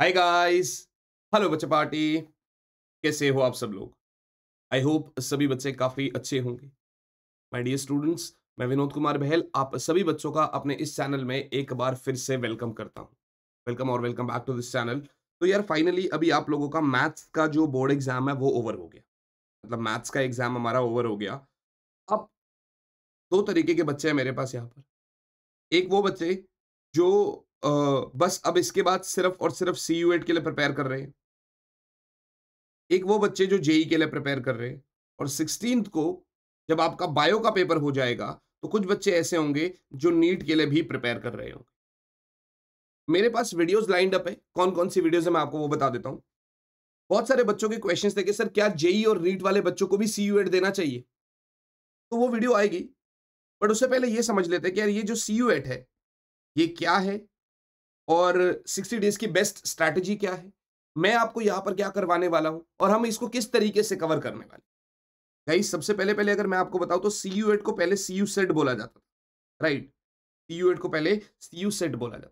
हाय guys hello बच्चे party कैसे हो आप सब लोग आई होप सभी बच्चे काफ़ी अच्छे होंगे माय डियर स्टूडेंट्स मैं विनोद कुमार बहल आप सभी बच्चों का अपने इस चैनल में एक बार फिर से वेलकम करता हूं वेलकम और welcome back to this channel तो यार फाइनली अभी आप लोगों का मैथ्स का जो बोर्ड एग्जाम है वो ओवर हो गया मतलब मैथ्स का एग्जाम हमारा ओवर हो गया अब दो तरीके के बच्चे हैं मेरे पास यहाँ पर एक वो बच्चे जो बस अब इसके बाद सिर्फ और सिर्फ सी यू एट के लिए प्रिपेयर कर रहे हैं एक वो बच्चे जो जेई e के लिए प्रिपेयर कर रहे हैं और सिक्सटीन को जब आपका बायो का पेपर हो जाएगा तो कुछ बच्चे ऐसे होंगे जो नीट के लिए भी प्रिपेयर कर रहे होंगे मेरे पास वीडियोस लाइंड अप है कौन कौन सी वीडियोस है मैं आपको वो बता देता हूँ बहुत सारे बच्चों के क्वेश्चंस थे कि सर क्या जेई e और नीट वाले बच्चों को भी सी यू एड देना चाहिए तो वो वीडियो आएगी बट उससे पहले ये समझ लेते हैं कि यार ये जो सी यू एट है ये क्या है और 60 डेज की बेस्ट स्ट्रैटेजी क्या है मैं आपको यहाँ पर क्या करवाने वाला हूँ और हम इसको किस तरीके से कवर करने वाले भाई सबसे पहले पहले अगर मैं आपको बताऊँ तो सी यू एट को पहले सी यू सेट बोला जाता था राइट सी यू एट को पहले सी यू सेट बोला जाता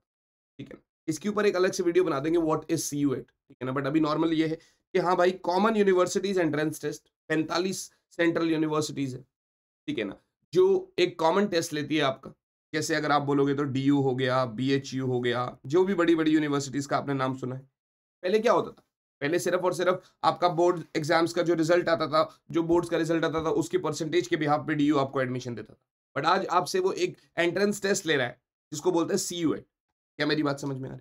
ठीक है इसके ऊपर एक अलग से वीडियो बना देंगे what is CUET ठीक है ना बट अभी नॉर्मल ये है कि हाँ भाई कॉमन यूनिवर्सिटीज एंट्रेंस टेस्ट पैंतालीस सेंट्रल यूनिवर्सिटीज है ठीक है ना जो एक कॉमन टेस्ट लेती है आपका जैसे अगर आप बोलोगे तो डी हो गया बी हो गया जो भी बड़ी बड़ी यूनिवर्सिटीज का आपने नाम सुना है पहले क्या होता था पहले सिर्फ और सिर्फ आपका बोर्ड एग्जाम्स का जो रिजल्ट आता था जो बोर्ड्स का रिजल्ट आता था उसकी परसेंटेज के बिहाफ पे डी आपको एडमिशन देता था बट आज आपसे वो एक एंट्रेंस टेस्ट ले रहा है जिसको बोलते हैं सी यू क्या मेरी बात समझ में आ रही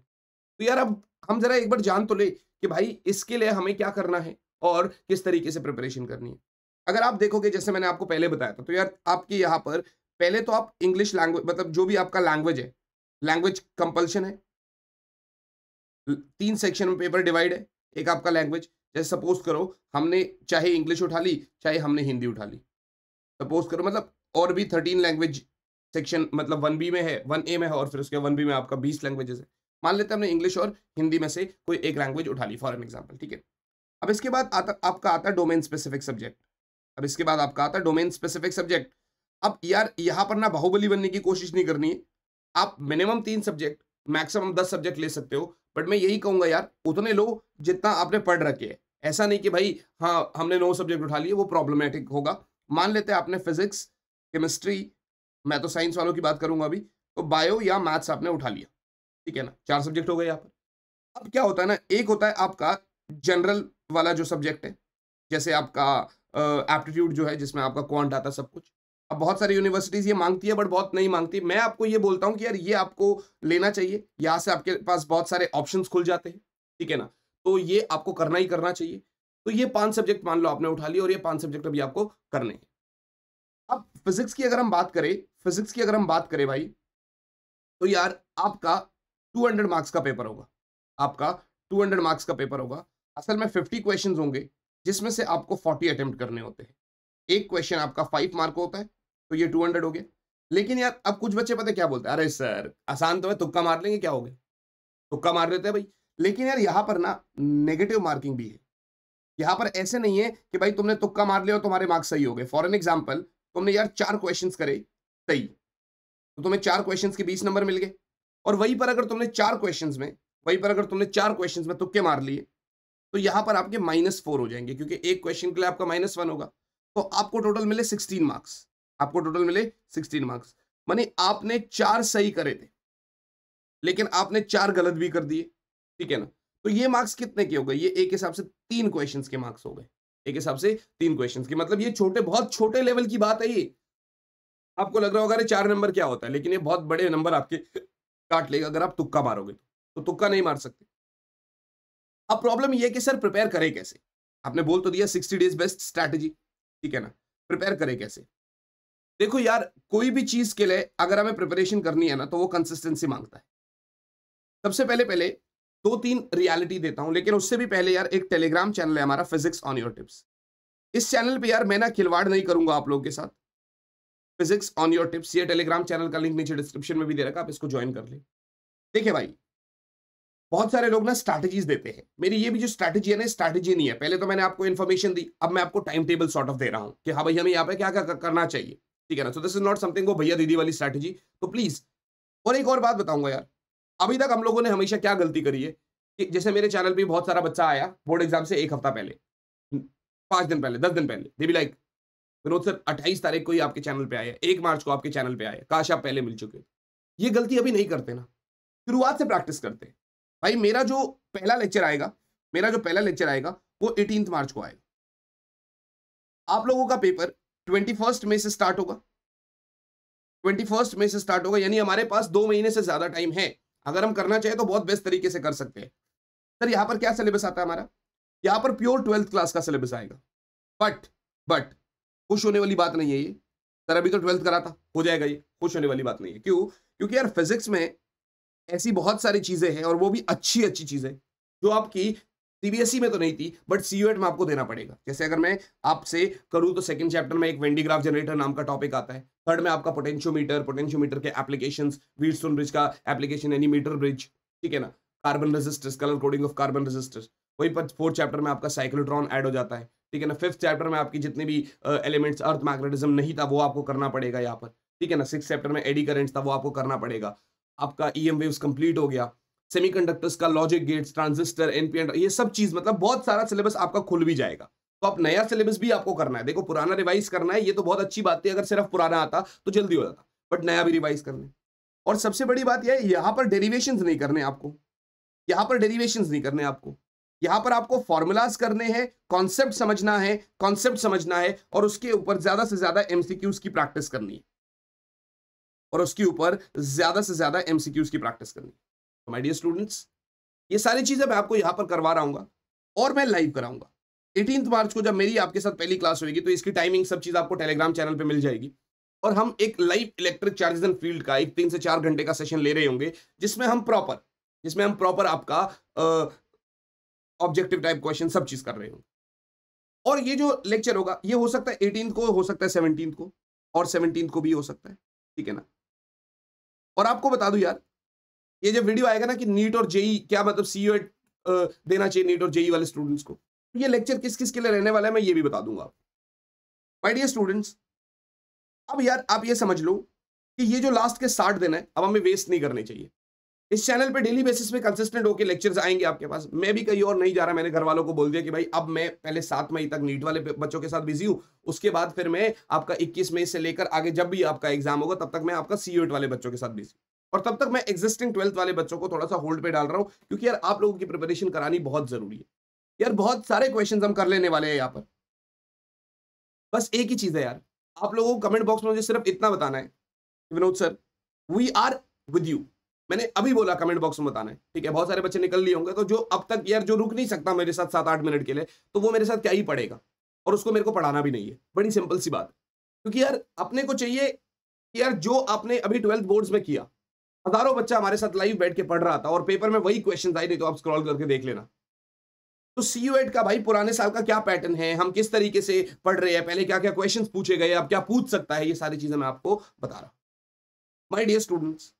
तो यार अब हम जरा एक बार जान तो ले कि भाई इसके लिए हमें क्या करना है और किस तरीके से प्रिपरेशन करनी है अगर आप देखोगे जैसे मैंने आपको पहले बताया था तो यार आपके यहाँ पर पहले तो आप इंग्लिश लैंग्वेज मतलब जो भी आपका लैंग्वेज है लैंग्वेज कंपल्शन है तीन सेक्शन में पेपर डिवाइड है एक आपका लैंग्वेज जैसे सपोज करो हमने चाहे इंग्लिश उठा ली चाहे हमने हिंदी उठा ली सपोज करो मतलब और भी थर्टीन लैंग्वेज सेक्शन मतलब वन बी में है वन ए में है और फिर उसके वन बी में आपका बीस लैंग्वेजेस है मान लेते हैं हमने इंग्लिश और हिंदी में से कोई एक लैंग्वेज उठा ली फॉर एन एग्जाम्पल ठीक है अब इसके बाद आता आपका आता डोमेन स्पेसिफिक सब्जेक्ट अब इसके बाद आपका आता डोमेन स्पेसिफिक सब्जेक्ट अब यार यहाँ पर ना बाहुबली बनने की कोशिश नहीं करनी है आप मिनिमम तीन सब्जेक्ट मैक्सिमम दस सब्जेक्ट ले सकते हो बट मैं यही कहूंगा यार उतने लो जितना आपने पढ़ रखे है ऐसा नहीं कि भाई हाँ हमने नौ सब्जेक्ट उठा लिए वो प्रॉब्लमेटिक होगा मान लेते हैं आपने फिजिक्स केमिस्ट्री मैं तो साइंस वालों की बात करूंगा अभी तो बायो या मैथ्स आपने उठा लिया ठीक है ना चार सब्जेक्ट हो गए यहाँ पर अब क्या होता है ना एक होता है आपका जनरल वाला जो सब्जेक्ट है जैसे आपका एप्टीट्यूड जो है जिसमें आपका क्वांट आता सब कुछ अब बहुत सारी यूनिवर्सिटीज़ ये मांगती है बट बहुत नहीं मांगती मैं आपको ये बोलता हूँ कि यार ये आपको लेना चाहिए यहाँ से आपके पास बहुत सारे ऑप्शन खुल जाते हैं ठीक है ना तो ये आपको करना ही करना चाहिए तो ये पांच सब्जेक्ट मान लो आपने उठा लिया और ये पांच सब्जेक्ट अभी आपको करने हैं अब फिजिक्स की अगर हम बात करें फिजिक्स की अगर हम बात करें भाई तो यार आपका 200 मार्क्स का पेपर होगा आपका 200 मार्क्स का पेपर होगा असल में 50 क्वेश्चन होंगे जिसमें से आपको 40 अटेम्प्ट करने होते हैं एक क्वेश्चन आपका फाइव मार्क होता है तो ये टू हंड्रेड हो गया लेकिन यार अब कुछ बच्चे पता क्या बोलते हैं अरे सर आसान तो है तुक्का मार लेंगे क्या हो गया तुक्का मार लेते हैं भाई लेकिन यार यहाँ पर ना नेगेटिव मार्किंग भी है यहाँ पर ऐसे नहीं है कि भाई तुमने तुक्का मार लिया और तुम्हारे मार्क्स सही हो गए फॉर एन एग्जाम्पल तुमने यार चार क्वेश्चन करे सही तो तुम्हें चार क्वेश्चन के बीस नंबर मिल गए और वहीं पर अगर तुमने चार क्वेश्चन में वहीं पर अगर तुमने चार क्वेश्चन में तुक्के मार लिए तो यहाँ पर आपके माइनस फोर हो जाएंगे क्योंकि एक क्वेश्चन के लिए आपका माइनस वन होगा तो आपको टोटल मिले सिक्सटीन मार्क्स आपको टोटल मिले सिक्सटीन मार्क्स मानी आपने चार सही करे थे लेकिन आपने चार गलत भी कर दिए ठीक है ना तो ये मार्क्स कितने के हो गए ये एक हिसाब से तीन क्वेश्चन के मार्क्स हो गए एक हिसाब से तीन क्वेश्चन के मतलब ये छोटे बहुत छोटे लेवल की बात है ये आपको लग रहा होगा अरे चार नंबर क्या होता है लेकिन ये बहुत बड़े नंबर आपके काट लेगा अगर आप तुक्का मारोगे तो, तो तुक्का नहीं मार सकते अब प्रॉब्लम यह कि सर प्रिपेयर करें कैसे आपने बोल तो दिया सिक्सटी डेज बेस्ट स्ट्रैटेजी ठीक है ना प्रिपेयर करें कैसे देखो यार कोई भी चीज के लिए अगर हमें प्रिपरेशन करनी है ना तो वो कंसिस्टेंसी मांगता है सबसे पहले पहले दो तीन रियलिटी देता हूं लेकिन उससे भी पहले यार एक टेलीग्राम चैनल है हमारा फिजिक्स ऑन योर टिप्स इस चैनल पे यार मैं ना खिलवाड़ नहीं करूंगा आप लोगों के साथ फिजिक्स ऑन योर टिप्स ये टेलीग्राम चैनल का लिंक नीचे डिस्क्रिप्शन में भी दे रखा आप इसको ज्वाइन कर ले देखिए भाई बहुत सारे लोग ना स्ट्रैटेजीज देते हैं मेरी ये भी जो स्ट्रैटेजी है ना स्ट्रैटेजी नहीं है पहले तो मैंने आपको इन्फॉर्मेशन दी अब मैं आपको टाइम टेबल सॉर्ट ऑफ दे रहा हूँ कि हाँ भाई हमें यहाँ पे क्या क्या करना चाहिए ठीक है ना so this is not something वो भैया दीदी वाली स्ट्रैटेजी तो प्लीज और एक और बात बताऊंगा यार अभी तक हम लोगों ने हमेशा क्या गलती करी है कि जैसे मेरे चैनल पर बहुत सारा बच्चा आया बोर्ड एग्जाम से एक हफ्ता पहले पांच दिन पहले दस दिन पहले दे बी लाइक विनोद सर अट्ठाईस तारीख को ही आपके चैनल पे आए एक मार्च को आपके चैनल पे आए काश आप पहले मिल चुके ये गलती अभी नहीं करते ना शुरुआत से प्रैक्टिस करते भाई मेरा जो पहला लेक्चर आएगा मेरा जो पहला लेक्चर आएगा वो एटीन मार्च को आएगा आप लोगों का पेपर ट्वेंटी फर्स्ट मई से स्टार्ट होगा ट्वेंटी फर्स्ट मई से स्टार्ट होगा यानी हमारे पास दो महीने से ज्यादा टाइम है अगर हम करना चाहें तो बहुत बेस्ट तरीके से कर सकते हैं सर यहाँ पर क्या सिलेबस आता है हमारा यहाँ पर प्योर ट्वेल्थ क्लास का सिलेबस आएगा बट बट खुश होने वाली बात नहीं है ये सर अभी तो ट्वेल्थ करा था हो जाएगा ये खुश होने वाली बात नहीं है क्यों क्योंकि यार फिजिक्स में ऐसी बहुत सारी चीज़ें हैं और वो भी अच्छी अच्छी चीज़ें जो आपकी सीबीएसई e में तो नहीं थी बट सीयूएट e में आपको देना पड़ेगा जैसे अगर मैं आपसे करूँ तो सेकंड चैप्टर में एक वेंडीग्राफ जनरेटर नाम का टॉपिक आता है थर्ड में आपका पोटेंशियोमीटर पोटेंशियोमीटर के एप्लीकेशन वीडस्टोन ब्रिज का एप्लीकेशन मीटर ब्रिज ठीक है ना carbon resistors colour coding of carbon resistors वही पर फोर्थ चैप्टर में आपका साइक्लोट्रॉन एड हो जाता है ठीक है ना फिफ्थ चैप्टर में आपकी जितने भी एलिमेंट्स अर्थ मैग्नेटिज्म नहीं था वो आपको करना पड़ेगा यहाँ पर ठीक है ना सिक्स चैप्टर में एडी करेंट्स था वो आपको करना पड़ेगा आपका ई एम वेव्स कंप्लीट हो गया सेमीकंडक्टर्स का लॉजिक गेट्स ट्रांजिस्टर एनपीएन ये सब चीज मतलब बहुत सारा सिलेबस आपका खुल भी जाएगा तो आप नया सिलेबस भी आपको करना है देखो पुराना रिवाइज करना है ये तो बहुत अच्छी बात थी अगर सिर्फ पुराना आता तो जल्दी हो जाता बट नया भी रिवाइज करना है और सबसे बड़ी बात यह है यहाँ पर डेरिवेशन नहीं करने आपको यहाँ पर डेरिवेशन नहीं करने आपको यहाँ पर आपको फॉर्मूलाज करने हैं कॉन्सेप्ट समझना है कॉन्सेप्ट समझना है और उसके ऊपर ज्यादा से ज्यादा एमसीक्यूज की प्रैक्टिस करनी है और उसके ऊपर ज्यादा से ज्यादा एमसीक्यूज की प्रैक्टिस करनी है माय डियर स्टूडेंट्स ये सारी चीज़ें मैं आपको यहाँ पर करवा रहा हूँ और मैं लाइव कराऊंगा एटीन मार्च को जब मेरी आपके साथ पहली क्लास होगी तो इसकी टाइमिंग सब चीज़ आपको टेलीग्राम चैनल पर मिल जाएगी और हम एक live electric charges and field का एक तीन से चार घंटे का सेशन ले रहे होंगे जिसमें हम प्रॉपर जिसमें हम प्रॉपर आपका ऑब्जेक्टिव टाइप क्वेश्चन सब चीज़ कर रहे होंगे और ये जो लेक्चर होगा ये हो सकता है एटीन को हो सकता है सेवनटीन को और सेवनटीन को भी हो सकता है ठीक है ना और आपको बता दूं यार ये जब वीडियो आएगा ना कि नीट और जेई क्या मतलब सीईओ देना चाहिए नीट और जेई वाले स्टूडेंट्स को तो ये लेक्चर किस किस के लिए रहने वाला है मैं ये भी बता दूंगा माय डियर स्टूडेंट्स अब यार आप ये समझ लो कि ये जो लास्ट के साठ दिन है अब हमें वेस्ट नहीं करने चाहिए इस चैनल पे डेली बेसिस पे कंसिस्टेंट होकर लेक्चर्स आएंगे आपके पास मैं भी कहीं और नहीं जा रहा मैंने घर वालों को बोल दिया कि भाई अब मैं पहले सात मई तक नीट वाले बच्चों के साथ बिजी हूँ उसके बाद फिर मैं आपका इक्कीस मई से लेकर आगे जब भी आपका एग्जाम होगा तब तक मैं आपका सी e वाले बच्चों के साथ बिजी और तब तक मैं एग्जिस्टिंग ट्वेल्थ वाले बच्चों को थोड़ा सा होल्ड पे डाल रहा हूँ क्योंकि यार आप लोगों की प्रिपरेशन करानी बहुत जरूरी है यार बहुत सारे क्वेश्चन हम कर लेने वाले हैं यहाँ पर बस एक ही चीज़ है यार आप लोगों को कमेंट बॉक्स में मुझे सिर्फ इतना बताना है Vinod sir we are with you मैंने अभी बोला कमेंट बॉक्स में बताना है ठीक है बहुत सारे बच्चे निकल लिए होंगे तो जो अब तक यार जो रुक नहीं सकता मेरे साथ सात आठ मिनट के लिए तो वो मेरे साथ क्या ही पड़ेगा और उसको मेरे को पढ़ाना भी नहीं है बड़ी सिंपल सी बात क्योंकि यार अपने को चाहिए कि यार जो आपने अभी ट्वेल्थ बोर्ड्स में किया हजारों बच्चा हमारे साथ लाइव बैठ के पढ़ रहा था और पेपर में वही क्वेश्चन आई नहीं तो आप स्क्रॉल करके देख लेना तो सी यू एट का भाई पुराने साल का क्या पैटर्न है हम किस तरीके से पढ़ रहे हैं पहले क्या क्या क्वेश्चन पूछे गए आप क्या पूछ सकता है ये सारी चीजें मैं आपको बता रहा हूं माई डियर स्टूडेंट्स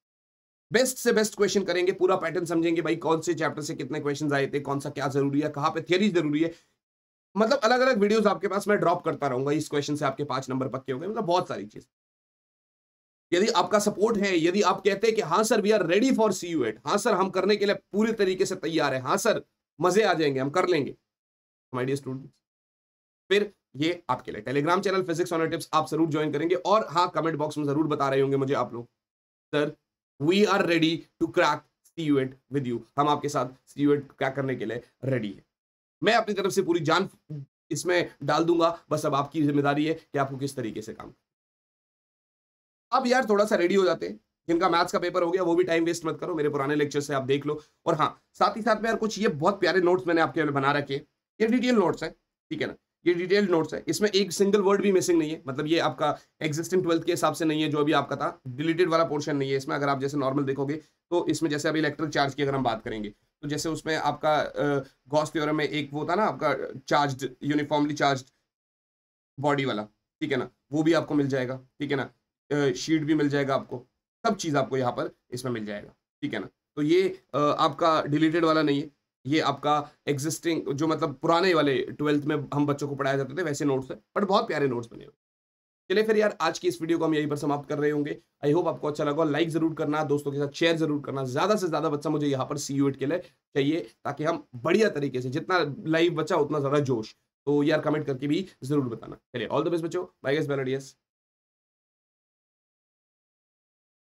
बेस्ट से बेस्ट क्वेश्चन करेंगे पूरा पैटर्न समझेंगे भाई कौन से चैप्टर से कितने क्वेश्चन आए थे कौन सा क्या जरूरी है कहाँ पे थियरी जरूरी है मतलब अलग अलग वीडियोस आपके पास मैं ड्रॉप करता रहूंगा इस क्वेश्चन से आपके पांच नंबर पक्के हो गए मतलब बहुत सारी चीज यदि आपका सपोर्ट है यदि आप कहते हैं कि हाँ sir we are ready for CUET हाँ सर हम करने के लिए पूरे तरीके से तैयार है हाँ सर मजे आ जाएंगे हम कर लेंगे हमारे स्टूडेंट फिर ये आपके लिए Telegram channel physics on tips आप जरूर ज्वाइन करेंगे और हाँ कमेंट बॉक्स में जरूर बता रहे होंगे मुझे आप लोग sir we are ready to crack CUET with you हम आपके साथ सी यू एट क्रैक करने के लिए रेडी है मैं अपनी तरफ से पूरी जान इसमें डाल दूंगा बस अब आपकी जिम्मेदारी है कि आपको किस तरीके से काम अब यार थोड़ा सा रेडी हो जाते जिनका मैथ्स का पेपर हो गया वो भी टाइम वेस्ट मत करो मेरे पुराने लेक्चर से आप देख लो और हाँ साथ ही साथ में यार कुछ ये बहुत प्यारे नोट्स मैंने आपके लिए बना रखे ये डिटेल नोट्स है ठीक है ना ये डिटेल नोट्स है इसमें एक सिंगल वर्ड भी मिसिंग नहीं है मतलब ये आपका एक्जिस्टिंग ट्वेल्थ के हिसाब से नहीं है जो अभी आपका था डिलीटेड वाला पोर्शन नहीं है इसमें अगर आप जैसे नॉर्मल देखोगे तो इसमें जैसे अभी इलेक्ट्रिक चार्ज की अगर हम बात करेंगे तो जैसे उसमें आपका गॉस थ्योरम में एक वो था ना आपका चार्ज यूनिफॉर्मली चार्ज बॉडी वाला ठीक है ना वो भी आपको मिल जाएगा ठीक है ना शीट भी मिल जाएगा आपको सब चीज़ आपको यहाँ पर इसमें मिल जाएगा ठीक है ना तो ये आपका डिलीटेड वाला नहीं है ये आपका एग्जिस्टिंग जो मतलब पुराने वाले ट्वेल्थ में हम बच्चों को पढ़ाया जाते थे वैसे नोट्स है बट बहुत प्यारे नोट्स बने हुए चलिए फिर यार आज की इस वीडियो को हम यहीं पर समाप्त कर रहे होंगे आई होप आपको अच्छा लगा लाइक जरूर करना दोस्तों के साथ शेयर जरूर करना ज्यादा से ज्यादा बच्चा मुझे यहाँ पर सी यू के लिए चाहिए ताकि हम बढ़िया तरीके से जितना लाइव बच्चा उतना ज्यादा जोश तो यार कमेंट करके भी जरूर बताना चलिए ऑल द बेस्ट बच्चों बाई गेस बेलडियस